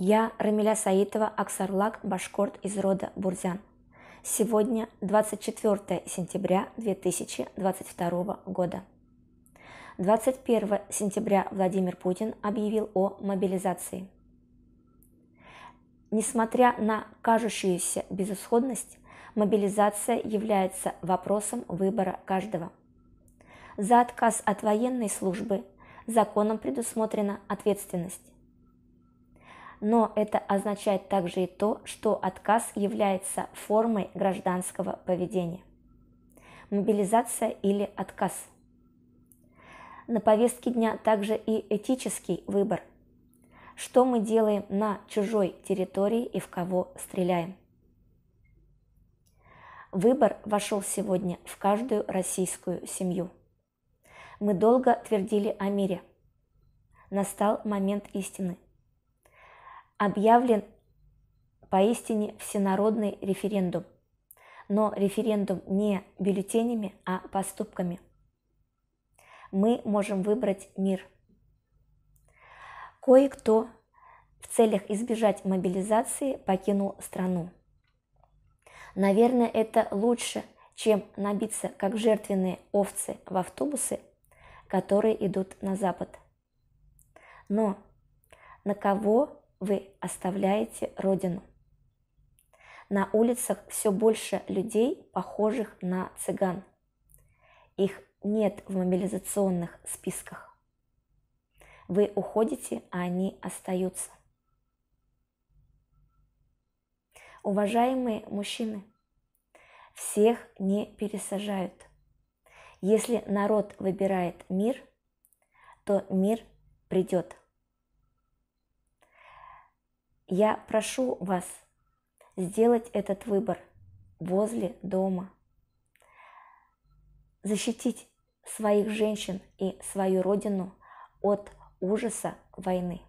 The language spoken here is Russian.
Я Рамиля Саитова, Аксарлак, Башкорт из рода Бурзян. Сегодня 24 сентября 2022 года. 21 сентября Владимир Путин объявил о мобилизации. Несмотря на кажущуюся безысходность, мобилизация является вопросом выбора каждого. За отказ от военной службы законом предусмотрена ответственность но это означает также и то, что отказ является формой гражданского поведения. Мобилизация или отказ. На повестке дня также и этический выбор. Что мы делаем на чужой территории и в кого стреляем? Выбор вошел сегодня в каждую российскую семью. Мы долго твердили о мире. Настал момент истины – объявлен поистине всенародный референдум, но референдум не бюллетенями, а поступками. Мы можем выбрать мир. Кое-кто в целях избежать мобилизации покинул страну. Наверное, это лучше, чем набиться как жертвенные овцы в автобусы, которые идут на запад. Но на кого вы оставляете родину. На улицах все больше людей, похожих на цыган. Их нет в мобилизационных списках. Вы уходите, а они остаются. Уважаемые мужчины, всех не пересажают. Если народ выбирает мир, то мир придет. Я прошу вас сделать этот выбор возле дома. Защитить своих женщин и свою родину от ужаса войны.